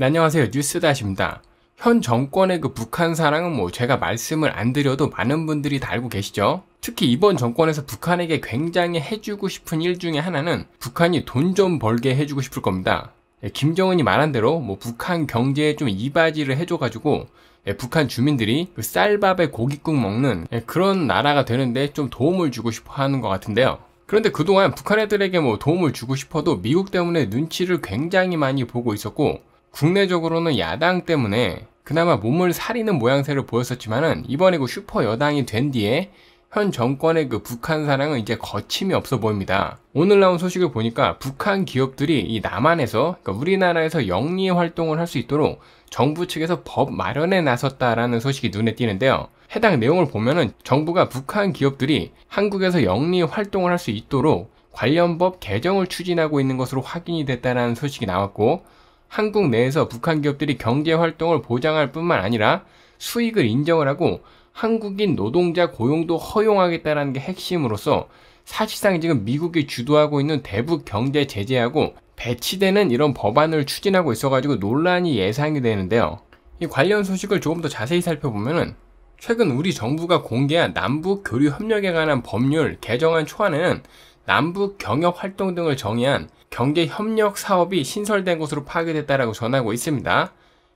네, 안녕하세요. 뉴스다십니다. 현 정권의 그 북한 사랑은 뭐 제가 말씀을 안 드려도 많은 분들이 다 알고 계시죠? 특히 이번 정권에서 북한에게 굉장히 해주고 싶은 일 중에 하나는 북한이 돈 좀 벌게 해주고 싶을 겁니다. 예, 김정은이 말한 대로 뭐 북한 경제에 좀 이바지를 해줘가지고 예, 북한 주민들이 그 쌀밥에 고깃국 먹는 예, 그런 나라가 되는데 좀 도움을 주고 싶어 하는 것 같은데요. 그런데 그동안 북한 애들에게 뭐 도움을 주고 싶어도 미국 때문에 눈치를 굉장히 많이 보고 있었고 국내적으로는 야당 때문에 그나마 몸을 사리는 모양새를 보였었지만은 이번이고 그 슈퍼 여당이 된 뒤에 현 정권의 그 북한 사랑은 이제 거침이 없어 보입니다. 오늘 나온 소식을 보니까 북한 기업들이 이 남한에서 그러니까 우리나라에서 영리 활동을 할 수 있도록 정부 측에서 법 마련에 나섰다라는 소식이 눈에 띄는데요. 해당 내용을 보면은 정부가 북한 기업들이 한국에서 영리 활동을 할 수 있도록 관련 법 개정을 추진하고 있는 것으로 확인이 됐다는 라 소식이 나왔고 한국 내에서 북한 기업들이 경제 활동을 보장할 뿐만 아니라 수익을 인정을 하고 한국인 노동자 고용도 허용하겠다라는 게 핵심으로서 사실상 지금 미국이 주도하고 있는 대북 경제 제재하고 배치되는 이런 법안을 추진하고 있어가지고 논란이 예상이 되는데요. 이 관련 소식을 조금 더 자세히 살펴보면은 최근 우리 정부가 공개한 남북 교류 협력에 관한 법률 개정안 초안에는 남북 경협 활동 등을 정의한 경제 협력 사업이 신설된 것으로 파괴됐다라고 전하고 있습니다.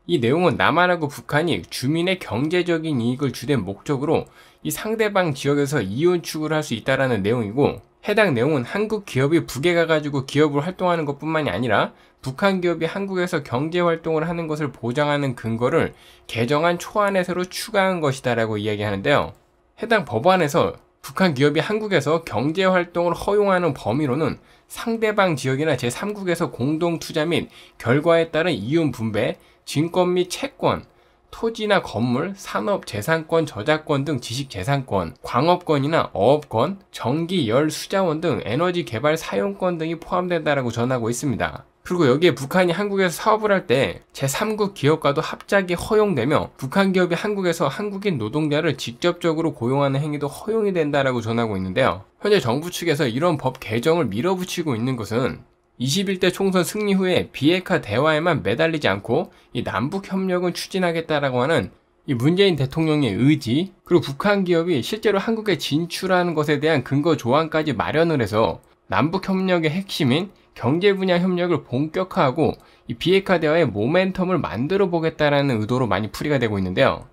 이 내용은 남한하고 북한이 주민의 경제적인 이익을 주된 목적으로 이 상대방 지역에서 이윤 추구를 할 수 있다라는 내용이고 해당 내용은 한국 기업이 북에 가가지고 기업을 활동하는 것뿐만이 아니라 북한 기업이 한국에서 경제 활동을 하는 것을 보장하는 근거를 개정안 초안에서로 추가한 것이다라고 이야기하는데요. 해당 법안에서 북한 기업이 한국에서 경제 활동을 허용하는 범위로는 상대방 지역이나 제3국에서 공동 투자 및 결과에 따른 이윤 분배, 증권 및 채권, 토지나 건물, 산업 재산권, 저작권 등 지식 재산권, 광업권이나 어업권, 전기, 열, 수자원 등 에너지 개발 사용권 등이 포함된다라고 전하고 있습니다. 그리고 여기에 북한이 한국에서 사업을 할 때 제3국 기업과도 합작이 허용되며 북한 기업이 한국에서 한국인 노동자를 직접적으로 고용하는 행위도 허용이 된다라고 전하고 있는데요. 현재 정부 측에서 이런 법 개정을 밀어붙이고 있는 것은 21대 총선 승리 후에 비핵화 대화에만 매달리지 않고 이 남북 협력은 추진하겠다라고 하는 이 문재인 대통령의 의지 그리고 북한 기업이 실제로 한국에 진출하는 것에 대한 근거 조항까지 마련을 해서 남북 협력의 핵심인 경제 분야 협력을 본격화하고 이 비핵화 대화의 모멘텀을 만들어 보겠다라는 의도로 많이 풀이가 되고 있는데요.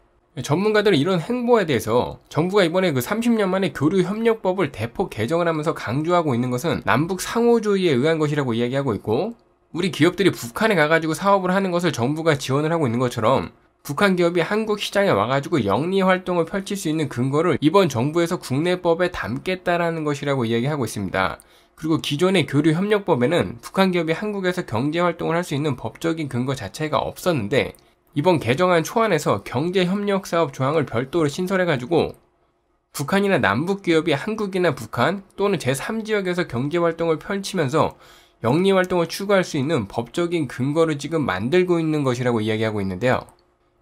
전문가들은 이런 행보에 대해서 정부가 이번에 그 30년 만에 교류협력법을 대폭 개정을 하면서 강조하고 있는 것은 남북 상호주의에 의한 것이라고 이야기하고 있고 우리 기업들이 북한에 가가지고 사업을 하는 것을 정부가 지원을 하고 있는 것처럼 북한 기업이 한국 시장에 와가지고 영리 활동을 펼칠 수 있는 근거를 이번 정부에서 국내법에 담겠다라는 것이라고 이야기하고 있습니다. 그리고 기존의 교류 협력법에는 북한 기업이 한국에서 경제 활동을 할 수 있는 법적인 근거 자체가 없었는데 이번 개정안 초안에서 경제 협력 사업 조항을 별도로 신설해 가지고 북한이나 남북 기업이 한국이나 북한 또는 제3지역에서 경제 활동을 펼치면서 영리 활동을 추구할 수 있는 법적인 근거를 지금 만들고 있는 것이라고 이야기하고 있는데요.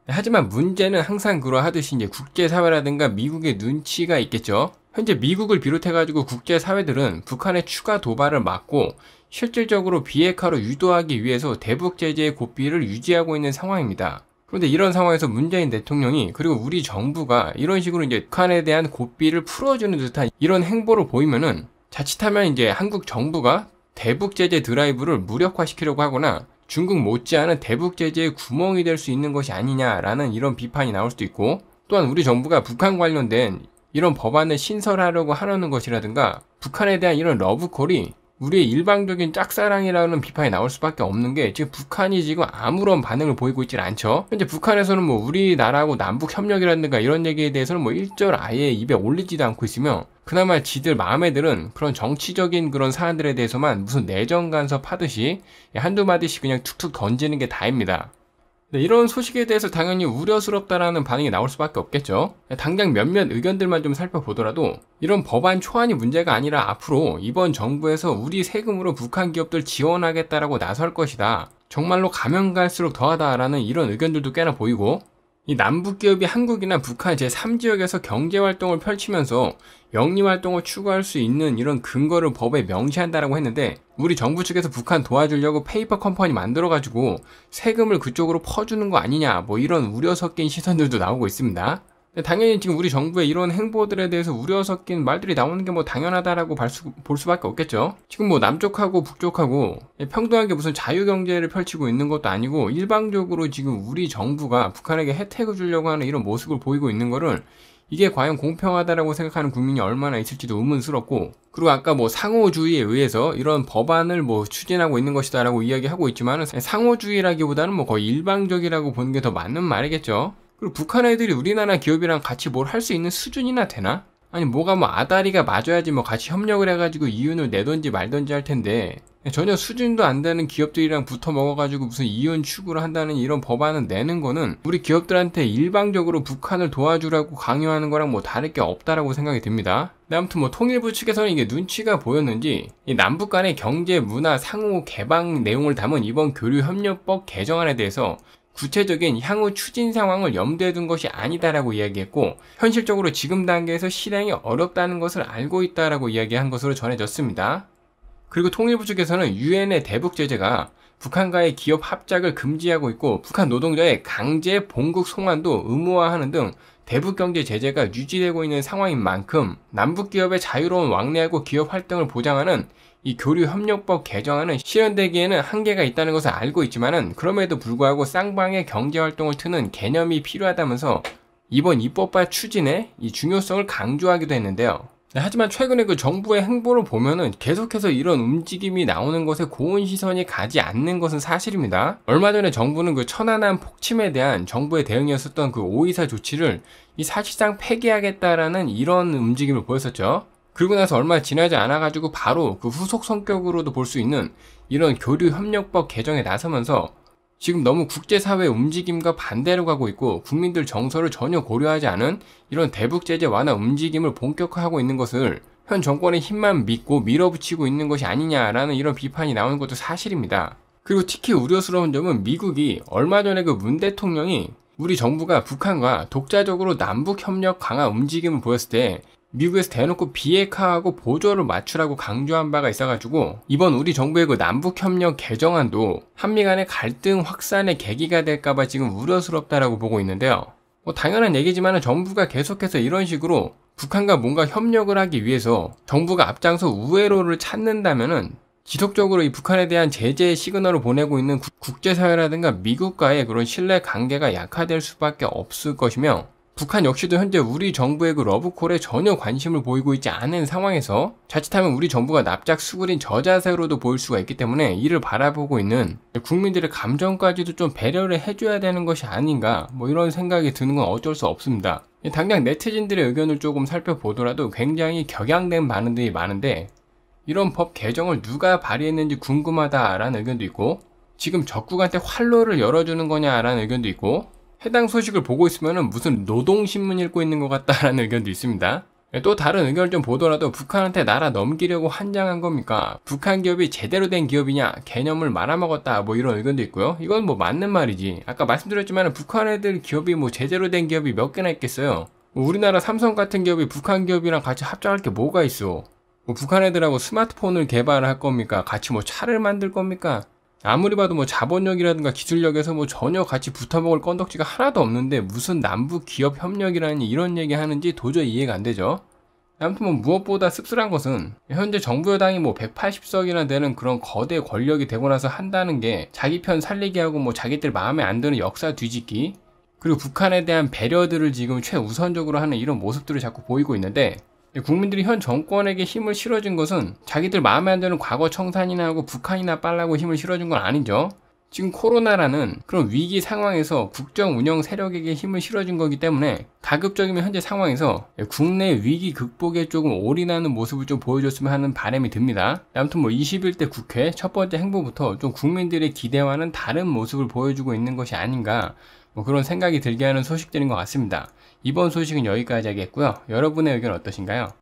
하지만 문제는 항상 그러하듯이 이제 국제사회라든가 미국의 눈치가 있겠죠. 현재 미국을 비롯해가지고 국제사회들은 북한의 추가 도발을 막고 실질적으로 비핵화로 유도하기 위해서 대북 제재의 고삐를 유지하고 있는 상황입니다. 그런데 이런 상황에서 문재인 대통령이 그리고 우리 정부가 이런 식으로 이제 북한에 대한 고삐를 풀어주는 듯한 이런 행보를 보이면은 자칫하면 이제 한국 정부가 대북 제재 드라이브를 무력화시키려고 하거나 중국 못지않은 대북 제재의 구멍이 될 수 있는 것이 아니냐라는 이런 비판이 나올 수도 있고 또한 우리 정부가 북한 관련된 이런 법안을 신설하려고 하려는 것이라든가 북한에 대한 이런 러브콜이 우리의 일방적인 짝사랑이라는 비판이 나올 수밖에 없는 게 지금 북한이 지금 아무런 반응을 보이고 있질 않죠. 현재 북한에서는 뭐 우리나라하고 남북 협력이라든가 이런 얘기에 대해서는 뭐 일절 아예 입에 올리지도 않고 있으며 그나마 지들 마음에 들은 그런 정치적인 그런 사안들에 대해서만 무슨 내정 간섭하듯이 한두 마디씩 그냥 툭툭 던지는 게 다입니다. 네, 이런 소식에 대해서 당연히 우려스럽다라는 반응이 나올 수밖에 없겠죠. 네, 당장 몇몇 의견들만 좀 살펴보더라도 이런 법안 초안이 문제가 아니라 앞으로 이번 정부에서 우리 세금으로 북한 기업들 지원하겠다라고 나설 것이다. 정말로 가면 갈수록 더하다라는 이런 의견들도 꽤나 보이고 이 남북 기업이 한국이나 북한 제3지역에서 경제 활동을 펼치면서 영리 활동을 추구할 수 있는 이런 근거를 법에 명시한다라고 했는데 우리 정부 측에서 북한 도와주려고 페이퍼 컴퍼니 만들어 가지고 세금을 그쪽으로 퍼주는 거 아니냐 뭐 이런 우려 섞인 시선들도 나오고 있습니다. 당연히 지금 우리 정부의 이런 행보들에 대해서 우려 섞인 말들이 나오는 게 뭐 당연하다라고 볼 수밖에 없겠죠. 지금 뭐 남쪽하고 북쪽하고 평등하게 무슨 자유경제를 펼치고 있는 것도 아니고 일방적으로 지금 우리 정부가 북한에게 혜택을 주려고 하는 이런 모습을 보이고 있는 거를 이게 과연 공평하다라고 생각하는 국민이 얼마나 있을지도 의문스럽고 그리고 아까 뭐 상호주의에 의해서 이런 법안을 뭐 추진하고 있는 것이다라고 이야기하고 있지만 상호주의라기보다는 뭐 거의 일방적이라고 보는 게 더 맞는 말이겠죠. 그리고 북한 애들이 우리나라 기업이랑 같이 뭘 할 수 있는 수준이나 되나? 아니 뭐가 뭐 아다리가 맞아야지 뭐 같이 협력을 해가지고 이윤을 내던지 말던지 할 텐데 전혀 수준도 안 되는 기업들이랑 붙어 먹어가지고 무슨 이윤 추구를 한다는 이런 법안을 내는 거는 우리 기업들한테 일방적으로 북한을 도와주라고 강요하는 거랑 뭐 다를 게 없다라고 생각이 듭니다. 아무튼 뭐 통일부 측에서는 이게 눈치가 보였는지 이 남북 간의 경제, 문화, 상호 개방 내용을 담은 이번 교류협력법 개정안에 대해서 구체적인 향후 추진 상황을 염두에 둔 것이 아니다라고 이야기했고 현실적으로 지금 단계에서 실행이 어렵다는 것을 알고 있다라고 이야기한 것으로 전해졌습니다. 그리고 통일부 측에서는 유엔의 대북 제재가 북한과의 기업 합작을 금지하고 있고 북한 노동자의 강제 본국 송환도 의무화하는 등 대북 경제 제재가 유지되고 있는 상황인 만큼 남북 기업의 자유로운 왕래하고 기업 활동을 보장하는 이 교류협력법 개정안은 실현되기에는 한계가 있다는 것을 알고 있지만은 그럼에도 불구하고 쌍방의 경제활동을 트는 개념이 필요하다면서 이번 입법화 추진에 이 중요성을 강조하기도 했는데요. 네, 하지만 최근에 그 정부의 행보를 보면은 계속해서 이런 움직임이 나오는 것에 고운 시선이 가지 않는 것은 사실입니다. 얼마 전에 정부는 그 천안함 폭침에 대한 정부의 대응이었었던 그 오이사 조치를 이 사실상 폐기하겠다라는 이런 움직임을 보였었죠. 그리고 나서 얼마 지나지 않아가지고 바로 그 후속 성격으로도 볼 수 있는 이런 교류 협력법 개정에 나서면서 지금 너무 국제사회 움직임과 반대로 가고 있고 국민들 정서를 전혀 고려하지 않은 이런 대북 제재 완화 움직임을 본격화하고 있는 것을 현 정권의 힘만 믿고 밀어붙이고 있는 것이 아니냐라는 이런 비판이 나오는 것도 사실입니다. 그리고 특히 우려스러운 점은 미국이 얼마 전에 그 문 대통령이 우리 정부가 북한과 독자적으로 남북 협력 강화 움직임을 보였을 때 미국에서 대놓고 비핵화하고 보조를 맞추라고 강조한 바가 있어가지고 이번 우리 정부의 그 남북협력 개정안도 한미 간의 갈등 확산의 계기가 될까봐 지금 우려스럽다라고 보고 있는데요. 뭐 당연한 얘기지만 정부가 계속해서 이런 식으로 북한과 뭔가 협력을 하기 위해서 정부가 앞장서 우회로를 찾는다면은 지속적으로 이 북한에 대한 제재의 시그널을 보내고 있는 국제사회라든가 미국과의 그런 신뢰 관계가 약화될 수밖에 없을 것이며 북한 역시도 현재 우리 정부의 그 러브콜에 전혀 관심을 보이고 있지 않은 상황에서 자칫하면 우리 정부가 납작 수그린 저자세로도 보일 수가 있기 때문에 이를 바라보고 있는 국민들의 감정까지도 좀 배려를 해줘야 되는 것이 아닌가 뭐 이런 생각이 드는 건 어쩔 수 없습니다. 당장 네티즌들의 의견을 조금 살펴보더라도 굉장히 격양된 반응들이 많은데 이런 법 개정을 누가 발의했는지 궁금하다라는 의견도 있고 지금 적국한테 활로를 열어주는 거냐라는 의견도 있고 해당 소식을 보고 있으면 무슨 노동신문 읽고 있는 것 같다라는 의견도 있습니다. 예, 또 다른 의견을 좀 보더라도 북한한테 나라 넘기려고 환장한 겁니까? 북한 기업이 제대로 된 기업이냐? 개념을 말아먹었다. 뭐 이런 의견도 있고요. 이건 뭐 맞는 말이지. 아까 말씀드렸지만 북한 애들 기업이 뭐 제대로 된 기업이 몇 개나 있겠어요? 뭐 우리나라 삼성 같은 기업이 북한 기업이랑 같이 합작할 게 뭐가 있어? 뭐 북한 애들하고 스마트폰을 개발할 겁니까? 같이 뭐 차를 만들 겁니까? 아무리 봐도 뭐 자본력이라든가 기술력에서 뭐 전혀 같이 붙어먹을 건덕지가 하나도 없는데 무슨 남북 기업 협력이라니 이런 얘기 하는지 도저히 이해가 안 되죠. 아무튼 뭐 무엇보다 씁쓸한 것은 현재 정부 여당이 뭐 180석이나 되는 그런 거대 권력이 되고 나서 한다는 게 자기 편 살리기 하고 뭐 자기들 마음에 안 드는 역사 뒤집기 그리고 북한에 대한 배려들을 지금 최우선적으로 하는 이런 모습들을 자꾸 보이고 있는데 국민들이 현 정권에게 힘을 실어준 것은 자기들 마음에 안 드는 과거 청산이나 하고 북한이나 빨라고 힘을 실어준 건 아니죠. 지금 코로나라는 그런 위기 상황에서 국정 운영 세력에게 힘을 실어준 거기 때문에 가급적이면 현재 상황에서 국내 위기 극복에 조금 올인하는 모습을 좀 보여줬으면 하는 바람이 듭니다. 아무튼 뭐 21대 국회 첫 번째 행보부터 좀 국민들의 기대와는 다른 모습을 보여주고 있는 것이 아닌가 뭐 그런 생각이 들게 하는 소식들인 것 같습니다. 이번 소식은 여기까지 하겠고요. 여러분의 의견 어떠신가요?